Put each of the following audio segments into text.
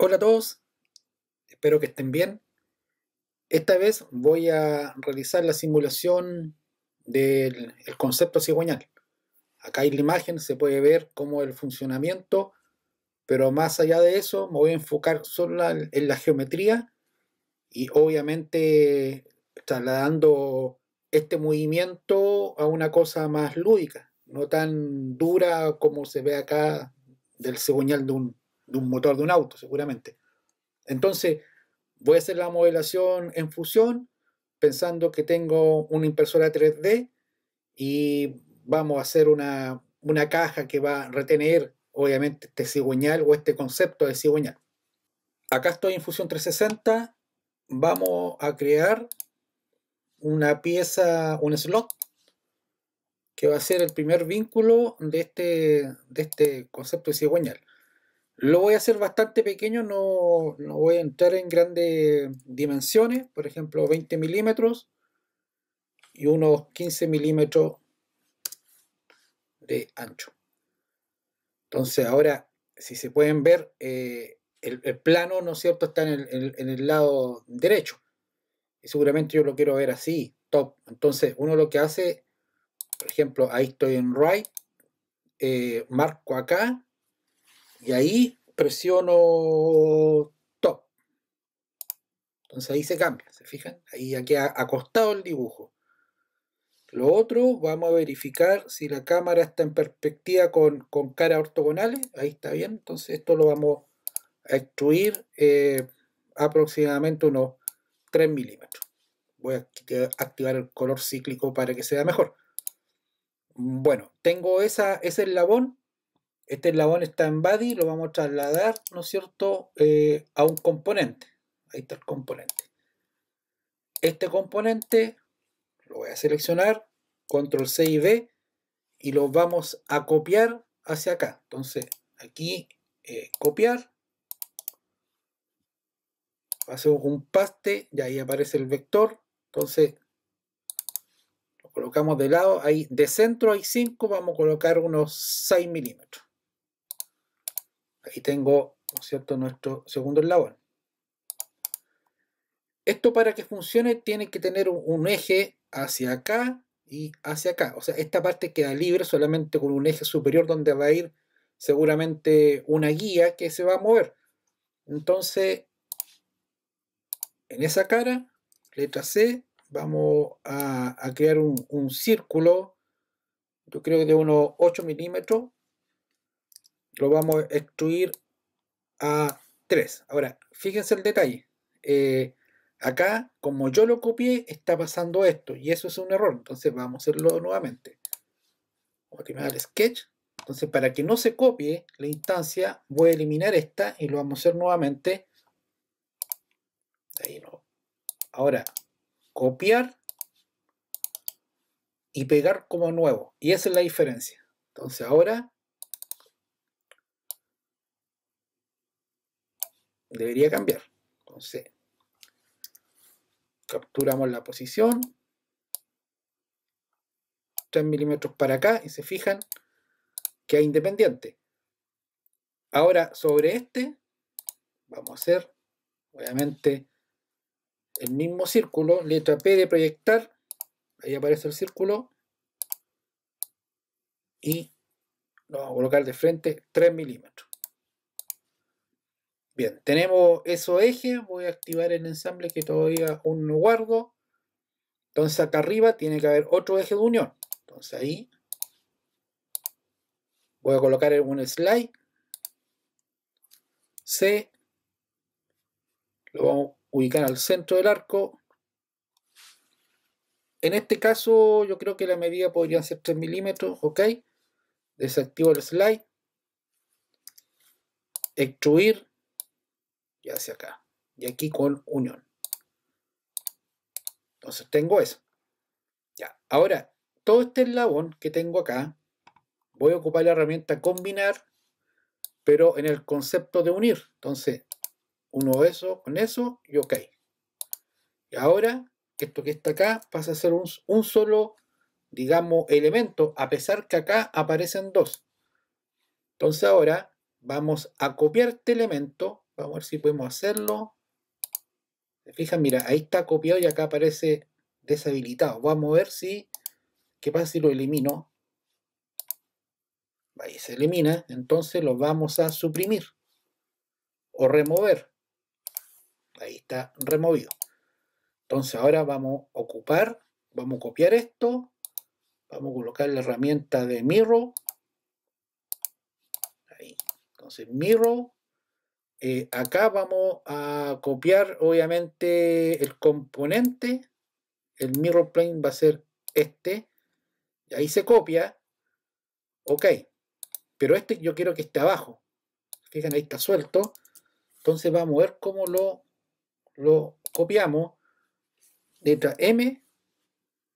Hola a todos, espero que estén bien. Esta vez voy a realizar la simulación del concepto cigüeñal. Acá en la imagen se puede ver cómo el funcionamiento, pero más allá de eso me voy a enfocar solo en la geometría y obviamente trasladando este movimiento a una cosa más lúdica, no tan dura como se ve acá del cigüeñal de un, de un motor de un auto, seguramente. Entonces, voy a hacer la modelación en fusión, pensando que tengo una impresora 3D y vamos a hacer una, caja que va a retener, obviamente, este cigüeñal o este concepto de cigüeñal. Acá estoy en Fusion 360. Vamos a crear una pieza, un slot, que va a ser el primer vínculo de este, de este concepto de cigüeñal. Lo voy a hacer bastante pequeño, no, voy a entrar en grandes dimensiones, por ejemplo 20 milímetros y unos 15 milímetros de ancho. Entonces ahora, si se pueden ver, eh, el, plano, ¿no es cierto?, está en el, lado derecho. Y seguramente yo lo quiero ver así, top. Entonces uno lo que hace, por ejemplo, ahí estoy en right, eh, marco acá y ahí presiono top. Entonces ahí se cambia, ¿se fijan? Ahí aquí ha acostado el dibujo. Lo otro, vamos a verificar si la cámara está en perspectiva con, con caras ortogonales. Ahí está bien. Entonces esto lo vamos a extruir eh, aproximadamente unos 3 milímetros. Voy a activar el color cíclico para que sea mejor. Bueno, tengo esa, ese labón este eslabón está en body, lo vamos a trasladar, ¿no es cierto?, eh, a un componente. Ahí está el componente. Este componente lo voy a seleccionar, control C y V, y lo vamos a copiar hacia acá. Entonces, aquí, eh, copiar. Hacemos un paste y ahí aparece el vector. Entonces, lo colocamos de lado. Ahí de centro hay 5, vamos a colocar unos 6 milímetros. Y tengo, ¿cierto?, nuestro segundo eslabón. Esto para que funcione tiene que tener un eje hacia acá y hacia acá. O sea, esta parte queda libre solamente con un eje superior donde va a ir seguramente una guía que se va a mover. Entonces, en esa cara, letra C, vamos a, crear un, un, círculo, yo creo que de unos 8 milímetros, lo vamos a extruir a 3. Ahora, fíjense el detalle. Eh, acá, como yo lo copié, está pasando esto. Y eso es un error. Entonces vamos a hacerlo nuevamente. Voy a sketch. Entonces, para que no se copie la instancia, voy a eliminar esta y lo vamos a hacer nuevamente. Ahora, copiar y pegar como nuevo. Y esa es la diferencia. Entonces ahora debería cambiar. Entonces, capturamos la posición. 3 milímetros para acá y se fijan que hay independiente. Ahora, sobre este, vamos a hacer, obviamente, el mismo círculo, letra P de proyectar, ahí aparece el círculo, y lo vamos a colocar de frente 3 milímetros. Bien, tenemos esos ejes. Voy a activar el ensamble que todavía aún no guardo. Entonces acá arriba tiene que haber otro eje de unión. Entonces ahí voy a colocar un slide. C. Lo vamos a ubicar al centro del arco. En este caso yo creo que la medida podría ser 3 milímetros. Ok. Desactivo el slide. Extruir hacia acá. Y aquí con unión. Entonces tengo eso. Ya. Ahora, todo este eslabón que tengo acá, voy a ocupar la herramienta combinar, pero en el concepto de unir. Entonces, uno eso con eso y ok. Y ahora, esto que está acá pasa a ser un, un solo, digamos, elemento, a pesar que acá aparecen dos. Entonces ahora vamos a copiar este elemento Vamos a ver si podemos hacerlo. ¿Se fijan? Mira, ahí está copiado y acá aparece deshabilitado. Vamos a ver si... ¿Qué pasa si lo elimino? Ahí se elimina. Entonces lo vamos a suprimir. O remover. Ahí está removido. Entonces ahora vamos a ocupar. Vamos a copiar esto. Vamos a colocar la herramienta de Mirror. Ahí. Entonces Mirror eh, acá vamos a copiar obviamente el componente el mirror plane va a ser este ahí se copia ok pero este yo quiero que esté abajo fíjense ahí está suelto entonces vamos a ver cómo lo, lo copiamos letra M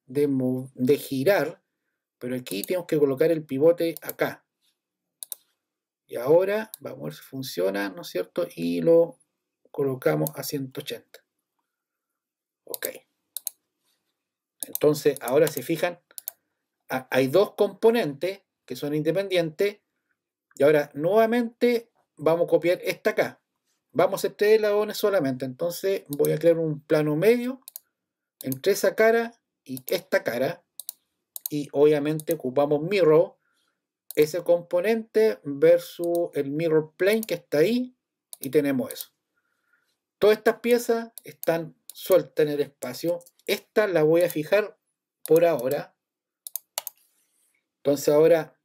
de, de girar pero aquí tenemos que colocar el pivote acá y ahora vamos a ver si funciona, ¿no es cierto? Y lo colocamos a 180. Ok. Entonces, ahora se fijan, hay dos componentes que son independientes. Y ahora nuevamente vamos a copiar esta acá. Vamos a hacer tres solamente. Entonces voy a crear un plano medio entre esa cara y esta cara. Y obviamente ocupamos mirror ese componente versus el mirror plane que está ahí y tenemos eso. Todas estas piezas están sueltas en el espacio. Esta la voy a fijar por ahora. Entonces ahora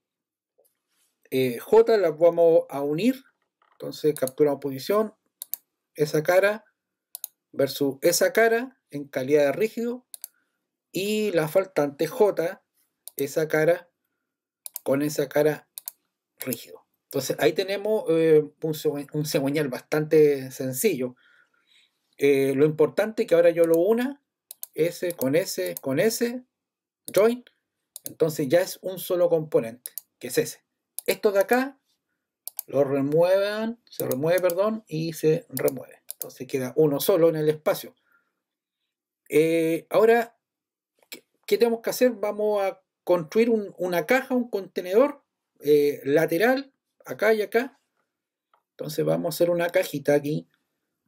eh, J la vamos a unir. Entonces capturamos posición, esa cara versus esa cara en calidad de rígido y la faltante J, esa cara con esa cara rígido. Entonces ahí tenemos eh, un, un, bastante sencillo. Eh, lo importante que ahora yo lo una, ese eh, con ese con ese join, entonces ya es un solo componente, que es ese. Esto de acá lo remuevan, se remueve, perdón, y se remueve. Entonces queda uno solo en el espacio. ahora, ¿qué tenemos que hacer? Vamos a construir una caja, un contenedor eh, lateral, acá y acá. Entonces vamos a hacer una cajita aquí,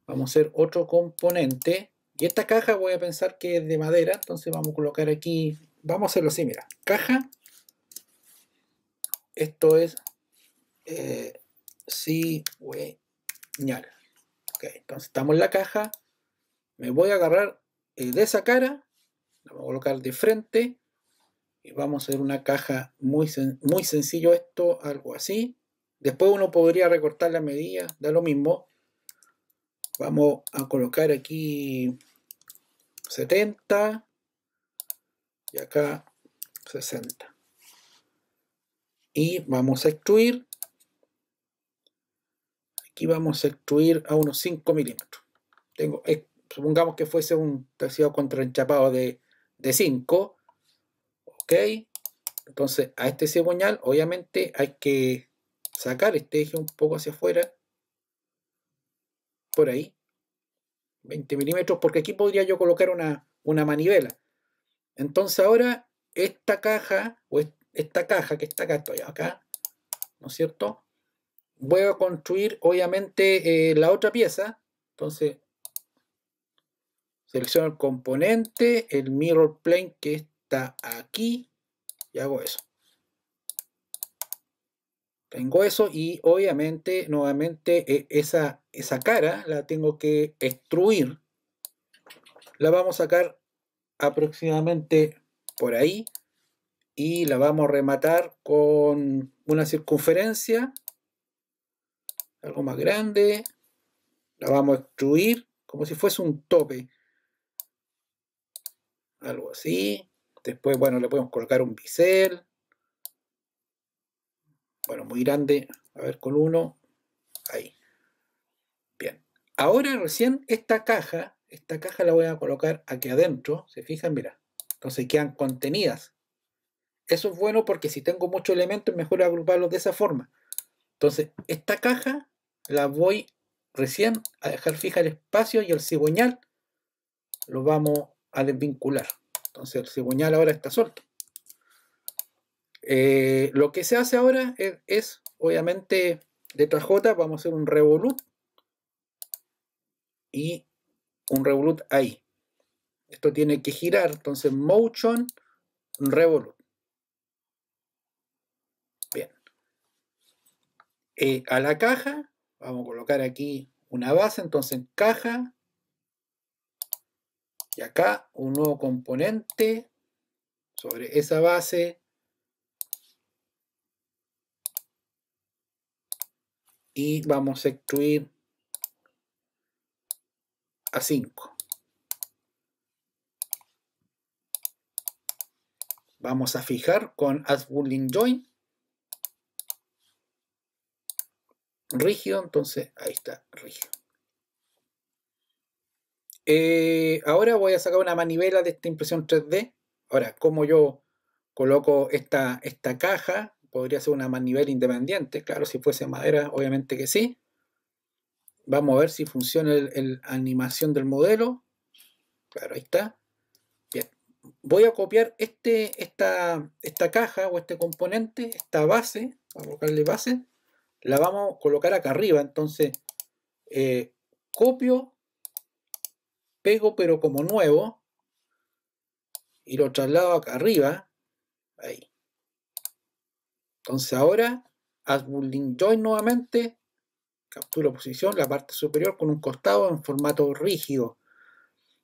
vamos a hacer otro componente. Y esta caja voy a pensar que es de madera, entonces vamos a colocar aquí, vamos a hacerlo así, mira, caja. Esto es eh, Ok, entonces estamos en la caja, me voy a agarrar eh, de esa cara, la voy a colocar de frente, eh, vamos a hacer una caja muy, muy sencillo esto, algo así. Después uno podría recortar la medida, da lo mismo. Vamos a colocar aquí 70 y acá 60. Y vamos a extruir. Aquí vamos a extruir a unos 5 milímetros. Tengo, eh, supongamos que fuese un terciado contraenchapado de, de 5 ¿Ok? Entonces a este cigüeñal obviamente hay que sacar este eje un poco hacia afuera. Por ahí. 20 milímetros, porque aquí podría yo colocar una, manivela. Entonces ahora esta caja, o esta caja que está acá, estoy acá, ¿no es cierto? Voy a construir obviamente eh, la otra pieza. Entonces, selecciono el componente, el mirror plane que es aquí y hago eso. Tengo eso y obviamente nuevamente e, esa, esa cara la tengo que extruir. La vamos a sacar aproximadamente por ahí y la vamos a rematar con una circunferencia, algo más grande. La vamos a extruir como si fuese un tope. Algo así. Después, bueno, le podemos colocar un bisel. Bueno, muy grande. A ver, con uno. Ahí. Bien. Ahora recién esta caja, esta caja la voy a colocar aquí adentro. ¿Se fijan? Mira. Entonces quedan contenidas. Eso es bueno porque si tengo muchos elementos, mejor agruparlos de esa forma. Entonces, esta caja la voy recién a dejar fija el espacio y el cigüeñal lo vamos a desvincular. Entonces el cigüeñal ahora está suelto. Eh, lo que se hace ahora es, obviamente, de J, vamos a hacer un revolut y un revolut ahí. Esto tiene que girar, entonces motion, revolut. Bien. Eh, a la caja, vamos a colocar aquí una base, entonces caja, y acá un nuevo componente sobre esa base. Y vamos a excluir a 5. Vamos a fijar con as building Join. Rígido, entonces ahí está, rígido. Eh, ahora voy a sacar una manivela de esta impresión 3D. Ahora, como yo coloco esta, esta caja, podría ser una manivela independiente, claro, si fuese madera, obviamente que sí. Vamos a ver si funciona la animación del modelo. Claro, ahí está. Bien. Voy a copiar este, esta, esta caja o este componente, esta base, vamos a colocarle base, la vamos a colocar acá arriba. Entonces, eh, copio pego pero como nuevo y lo traslado acá arriba, ahí. Entonces ahora, haz Boolean Join nuevamente, capturo posición, la parte superior con un costado en formato rígido.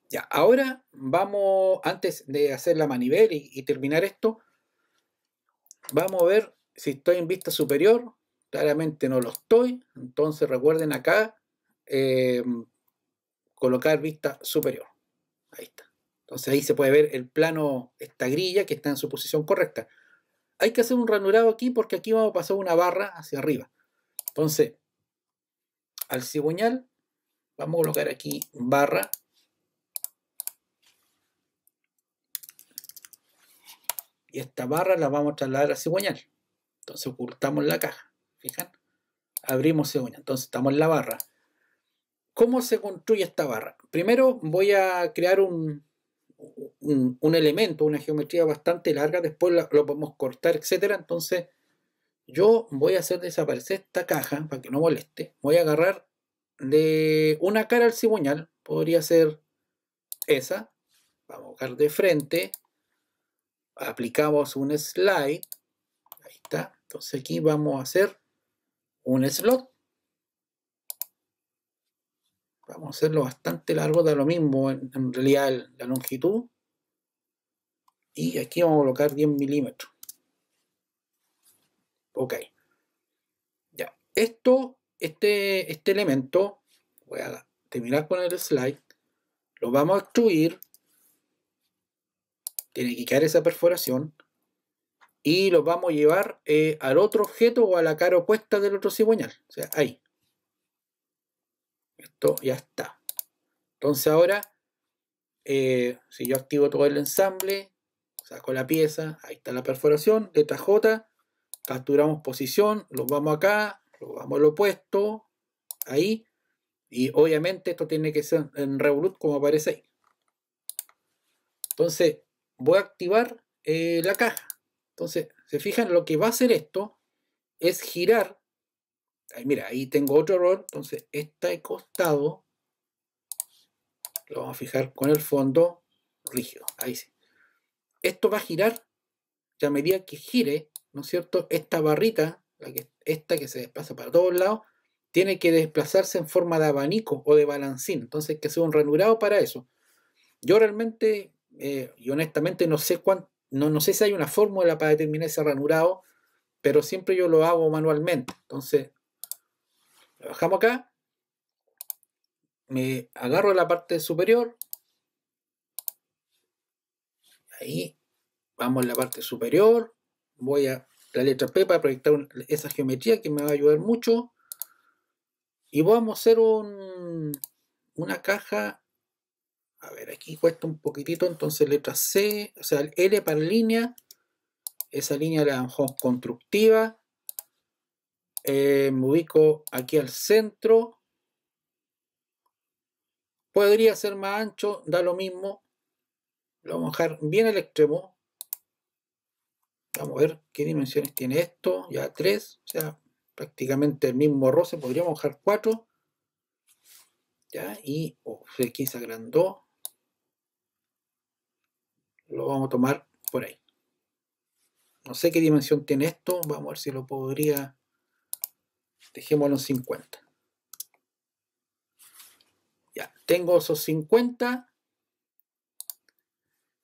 Ya, ahora vamos, antes de hacer la manivela y, terminar esto, vamos a ver si estoy en vista superior, claramente no lo estoy, entonces recuerden acá, eh, colocar vista superior. Ahí está. Entonces ahí se puede ver el plano, esta grilla que está en su posición correcta. Hay que hacer un ranurado aquí porque aquí vamos a pasar una barra hacia arriba. Entonces, al cigüeñal vamos a colocar aquí barra y esta barra la vamos a trasladar al cigüeñal. Entonces ocultamos la caja, fijan, abrimos cigüeñal, entonces estamos en la barra. ¿Cómo se construye esta barra? Primero voy a crear un, elemento, una geometría bastante larga, después lo podemos cortar, etcétera. Entonces, yo voy a hacer desaparecer esta caja para que no moleste. Voy a agarrar de una cara al cibuñal. podría ser esa. Vamos a buscar de frente. Aplicamos un slide. Ahí está. Entonces aquí vamos a hacer un slot. Vamos a hacerlo bastante largo, da lo mismo en, realidad la longitud. Y aquí vamos a colocar 10 milímetros. Ok. Ya. Esto, este, este elemento, voy a terminar con el slide. Lo vamos a extruir. Tiene que quedar esa perforación y lo vamos a llevar eh, al otro objeto o a la cara opuesta del otro cigüeñal. O sea, ahí esto Ya está. Entonces ahora, eh, si yo activo todo el ensamble, saco la pieza, ahí está la perforación, letra J, capturamos posición, lo vamos acá, lo vamos al opuesto, ahí, y obviamente esto tiene que ser en Revolut como aparece ahí. Entonces, voy a activar eh, la caja. Entonces, se fijan, lo que va a hacer esto es girar mira, ahí tengo otro error, entonces de este costado lo vamos a fijar con el fondo rígido, ahí sí. Esto va a girar, ya a medida que gire, ¿no es cierto? Esta barrita, que, esta que se desplaza para todos lados, tiene que desplazarse en forma de abanico o de balancín, entonces que sea un ranurado para eso. Yo realmente eh, y honestamente no sé cuánto, no, no sé si hay una fórmula para determinar ese ranurado, pero siempre yo lo hago manualmente. Entonces, bajamos acá, me agarro la parte superior, ahí, vamos a la parte superior, voy a la letra P para proyectar esa geometría que me va a ayudar mucho, y vamos a hacer una caja, a ver, aquí cuesta un poquitito, entonces letra C, o sea, L para línea, esa línea la dejamos constructiva, eh, me ubico aquí al centro. Podría ser más ancho, da lo mismo. Lo vamos a dejar bien al extremo. Vamos a ver qué dimensiones tiene esto. Ya 3, o sea, prácticamente el mismo roce. Podríamos mojar 4. Ya, y oh, aquí se agrandó. Lo vamos a tomar por ahí. No sé qué dimensión tiene esto. Vamos a ver si lo podría dejemos los 50. Ya, tengo esos 50.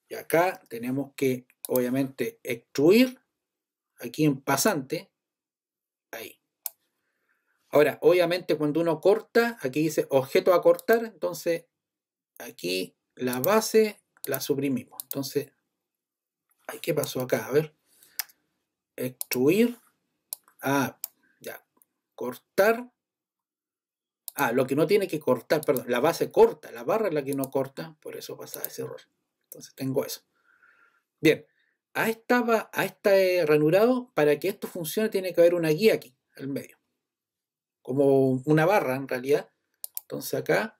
Y acá tenemos que, obviamente, extruir aquí en pasante. Ahí. Ahora, obviamente, cuando uno corta, aquí dice objeto a cortar. Entonces, aquí la base la suprimimos. Entonces, ¿qué pasó acá? A ver. Extruir. Ah, cortar. Ah, lo que no tiene que cortar, perdón, la base corta, la barra es la que no corta, por eso pasa ese error. Entonces tengo eso. Bien, a, estaba a este eh, ranurado, para que esto funcione, tiene que haber una guía aquí, al medio. Como una barra, en realidad. Entonces acá,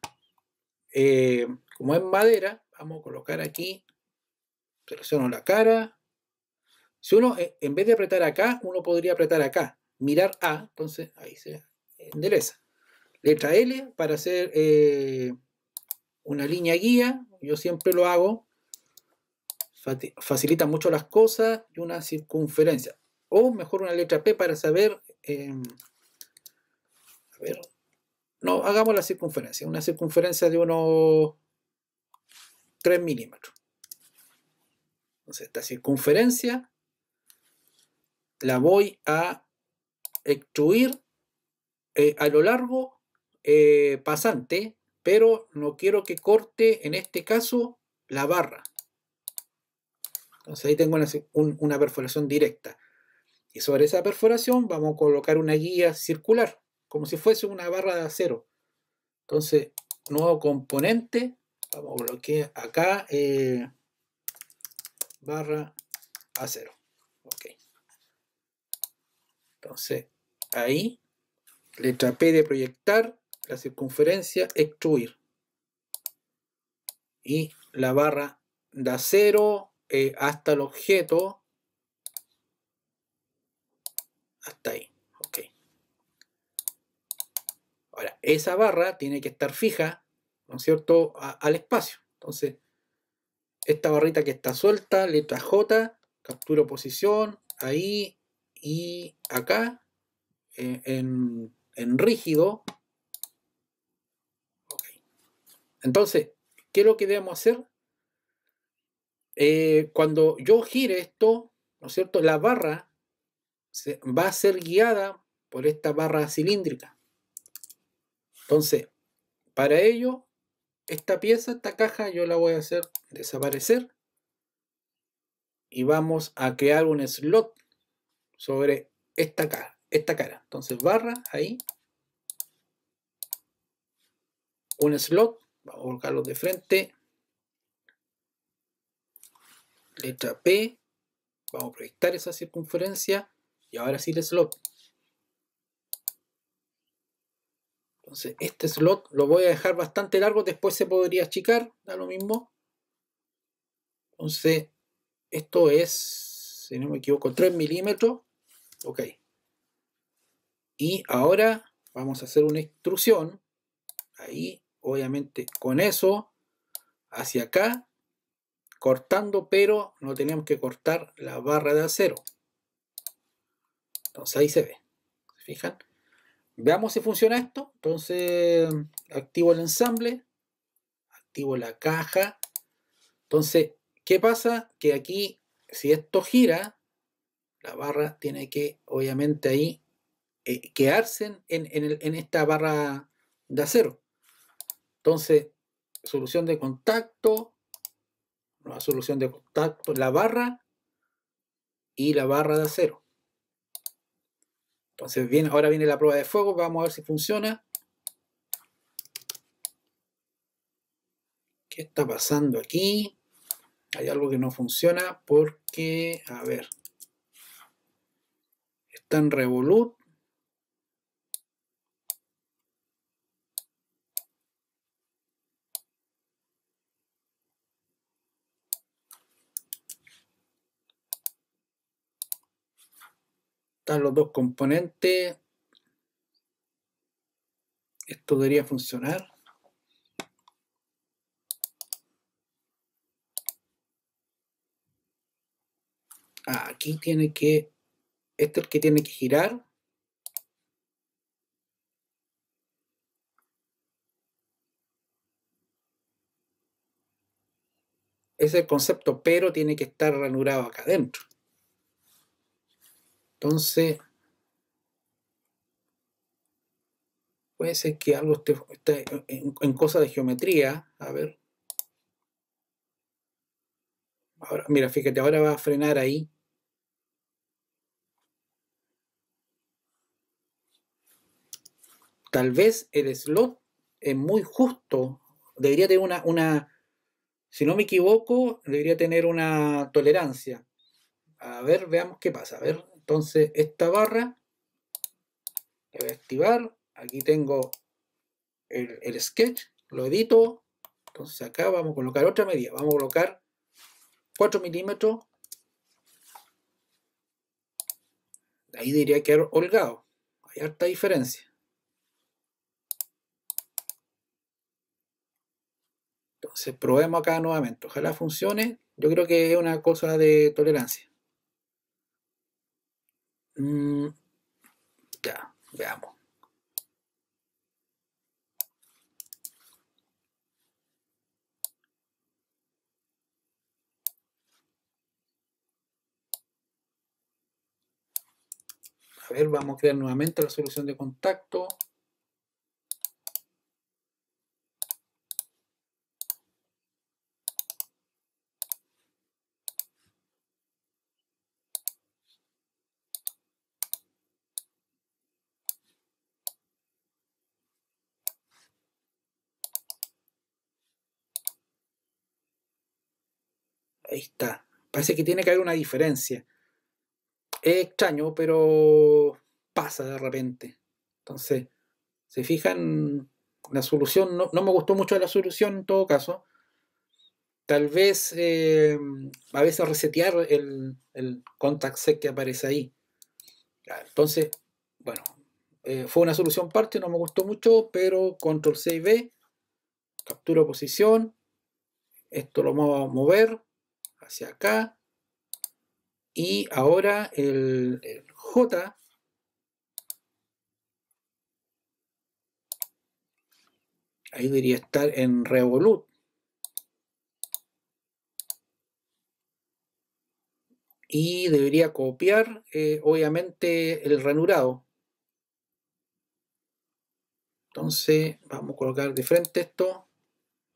eh, como es madera, vamos a colocar aquí, selecciono la cara. Si uno, eh, en vez de apretar acá, uno podría apretar acá mirar A, entonces ahí se endereza. Letra L para hacer eh, una línea guía, yo siempre lo hago, facilita mucho las cosas y una circunferencia. O mejor una letra P para saber, em, a ver, no, hagamos la circunferencia, una circunferencia de unos 3 milímetros. Entonces esta circunferencia la voy a extruir eh, a lo largo eh, pasante, pero no quiero que corte en este caso la barra. Entonces ahí tengo una, perforación directa. Y sobre esa perforación vamos a colocar una guía circular, como si fuese una barra de acero. Entonces, nuevo componente, vamos a bloquear acá, eh, barra acero. Ok. Entonces, Ahí. Letra P de proyectar. La circunferencia, extruir. Y la barra de cero eh, hasta el objeto. Hasta ahí. Ok. Ahora, esa barra tiene que estar fija, ¿no es cierto?, al espacio. Entonces, esta barrita que está suelta, letra J, capturo posición, ahí y acá. Eh, en, rígido. Entonces, ¿qué es lo que debemos hacer? Eh, cuando yo gire esto, ¿no es cierto? La barra va a ser guiada por esta barra cilíndrica. Entonces, para ello, esta pieza, esta caja, yo la voy a hacer desaparecer. Y vamos a crear un slot sobre esta caja esta cara. Entonces barra, ahí. Un slot, vamos a colocarlo de frente. Letra P, vamos a proyectar esa circunferencia y ahora sí el slot. Entonces este slot lo voy a dejar bastante largo, después se podría achicar, da lo mismo. Entonces esto es, si no me equivoco, 3 milímetros. Ok. Y ahora vamos a hacer una extrusión. Ahí, obviamente, con eso, hacia acá, cortando, pero no tenemos que cortar la barra de acero. Entonces ahí se ve. ¿Se fijan? Veamos si funciona esto. Entonces, activo el ensamble. Activo la caja. Entonces, ¿qué pasa? Que aquí, si esto gira, la barra tiene que, obviamente, ahí que eh, quedarse en, esta barra de acero. Entonces, solución de contacto, la solución de contacto, la barra y la barra de acero. Entonces, bien, ahora viene la prueba de fuego, vamos a ver si funciona. ¿Qué está pasando aquí? Hay algo que no funciona porque, a ver, está en Revolut están los dos componentes. Esto debería funcionar. aquí tiene que, este es el que tiene que girar. Ese es el concepto, pero tiene que estar ranurado acá adentro. Entonces, puede ser que algo esté, en, cosa de geometría. A ver. Ahora, mira, fíjate, ahora va a frenar ahí. Tal vez el slot es muy justo. Debería tener una, una si no me equivoco, debería tener una tolerancia. A ver, veamos qué pasa. A ver, entonces esta barra la voy a activar. Aquí tengo el, sketch, lo edito. Entonces acá vamos a colocar otra medida. Vamos a colocar 4 milímetros. Ahí diría que holgado. Hay harta diferencia. Entonces probemos acá nuevamente. Ojalá funcione. Yo creo que es una cosa de tolerancia. Mm, ya, veamos. A ver, vamos a crear nuevamente la solución de contacto. ahí está. Parece que tiene que haber una diferencia. Es extraño, pero pasa de repente. Entonces, se fijan, la solución, no, me gustó mucho la solución en todo caso. Tal vez eh, a veces resetear el, contact set que aparece ahí. Entonces, bueno, eh, fue una solución parte, no me gustó mucho, pero control C y B, captura posición, esto lo vamos a mover, hacia acá. Y ahora el, J ahí debería estar en Revolut. Y debería copiar, eh, obviamente, el ranurado. Entonces, vamos a colocar de frente esto.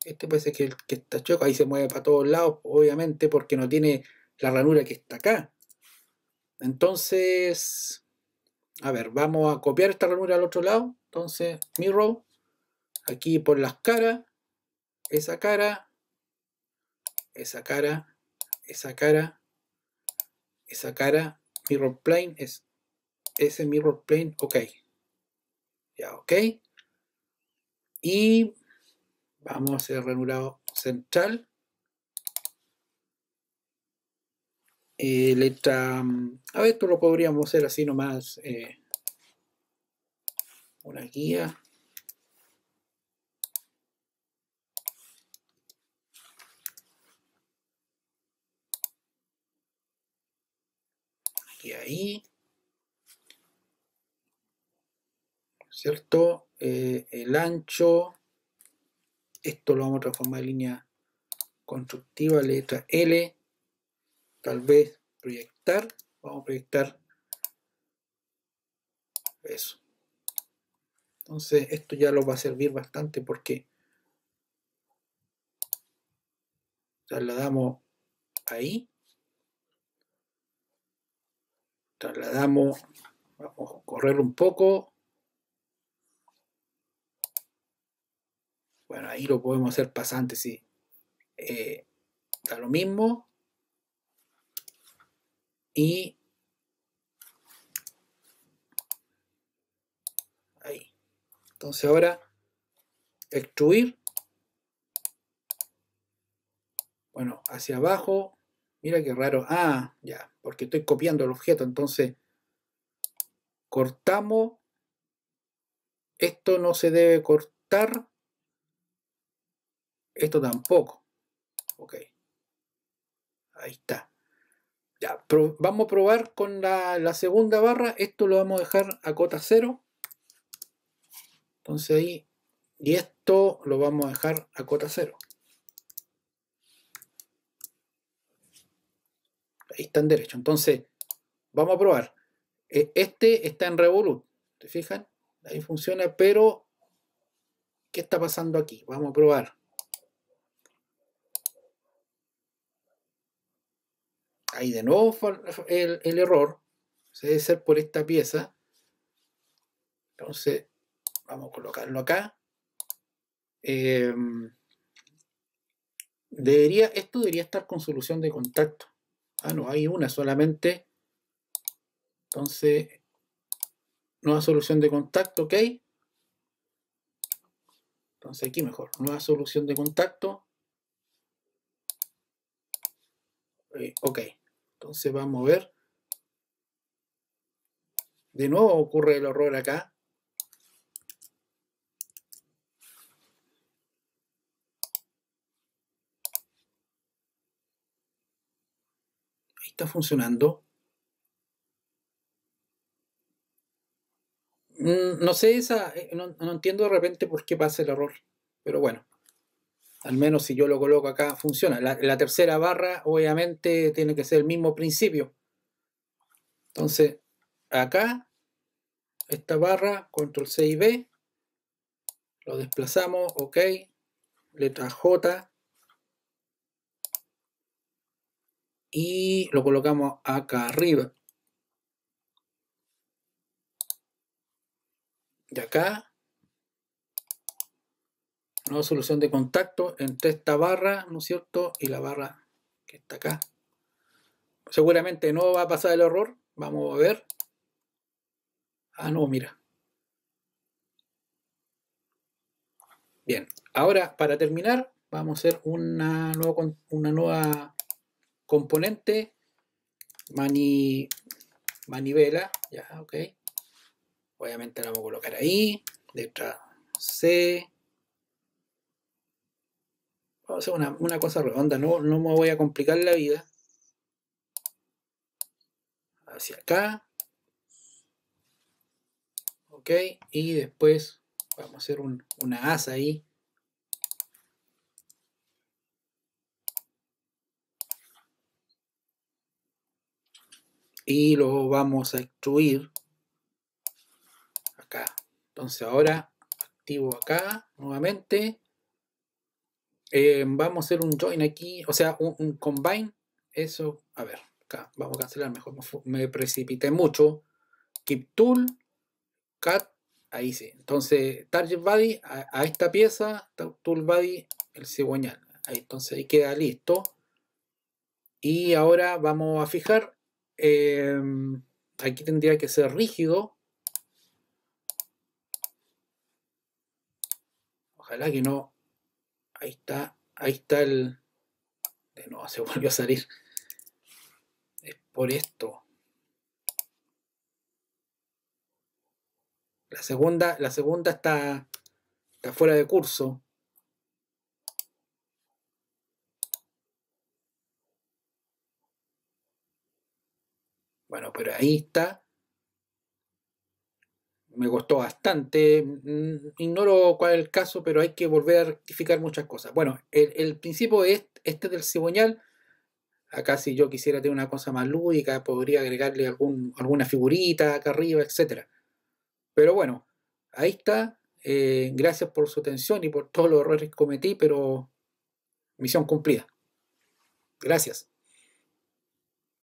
Este parece que, que está choco. ahí se mueve para todos lados, obviamente, porque no tiene la ranura que está acá. Entonces, a ver, vamos a copiar esta ranura al otro lado. Entonces, mirror, aquí por las caras, esa cara, esa cara, esa cara, esa cara, mirror plane, es, ese mirror plane, ok. Ya, ok. Y Vamos a hacer ranurado central. Eh, letra... Mm, a ver, esto lo podríamos hacer así nomás. Eh, una guía. Aquí ahí. ¿Cierto? Eh, el ancho. Esto lo vamos a transformar en línea constructiva, letra L. Tal vez proyectar. Vamos a proyectar eso. Entonces esto ya lo va a servir bastante porque trasladamos ahí. Trasladamos, vamos a correr un poco. Bueno, ahí lo podemos hacer pasante, sí. Eh, da lo mismo. Y ahí. Entonces ahora extruir. Bueno, hacia abajo. Mira qué raro. Ah, ya, porque estoy copiando el objeto. Entonces, cortamos. Esto no se debe cortar. Esto tampoco. Ok. Ahí está. Ya, vamos a probar con la, segunda barra. Esto lo vamos a dejar a cota cero, Entonces ahí. Y esto lo vamos a dejar a cota cero, Ahí está en derecho. Entonces, vamos a probar. E, este está en Revolut. ¿Te fijan? Ahí funciona, pero ¿qué está pasando aquí? Vamos a probar. Ahí de nuevo el, error. debe ser por esta pieza. Entonces, vamos a colocarlo acá. Em, debería, esto debería estar con solución de contacto. Ah, no, hay una solamente. Entonces, nueva solución de contacto, ok. Entonces aquí mejor, nueva solución de contacto. Eh, ok. Entonces vamos a ver. De nuevo ocurre el error acá. Ahí está funcionando. Mm, no sé, esa, eh, no entiendo de repente por qué pasa el error, pero bueno al menos si yo lo coloco acá, funciona. La, tercera barra, obviamente, tiene que ser el mismo principio. Entonces, acá, esta barra, control C y B, lo desplazamos, ok, letra J, y lo colocamos acá arriba. De acá, nueva solución de contacto entre esta barra, ¿no es cierto? Y la barra que está acá. Seguramente no va a pasar el error. Vamos a ver. Ah, no, mira. Bien, ahora para terminar vamos a hacer una nueva, una nueva componente mani, manivela. Ya, ok. Obviamente la vamos a colocar ahí. Letra C Vamos a hacer una, cosa redonda, no, me voy a complicar la vida. Hacia acá. Ok, y después vamos a hacer una asa ahí. Y lo vamos a extruir acá. Entonces ahora activo acá nuevamente. Eh, vamos a hacer un join aquí, o sea, un, combine. Eso, a ver, acá, vamos a cancelar mejor. Me precipité mucho. Keep tool, cut, ahí sí. Entonces, target body a, esta pieza, tool body, el cigüeñal. Ahí, entonces ahí queda listo. Y ahora vamos a fijar. Em, aquí tendría que ser rígido. Ojalá que no Ahí está, ahí está el... De nuevo se volvió a salir. Es por esto. La segunda, la segunda está, está fuera de curso. Bueno, pero ahí está me costó bastante. Mm, ignoro cuál es el caso, pero hay que volver a rectificar muchas cosas. Bueno, el, principio es este del cigüeñal. Acá si yo quisiera tener una cosa más lúdica, podría agregarle algún, alguna figurita acá arriba, etc. Pero bueno, ahí está. Eh, gracias por su atención y por todos los errores que cometí, pero misión cumplida. Gracias.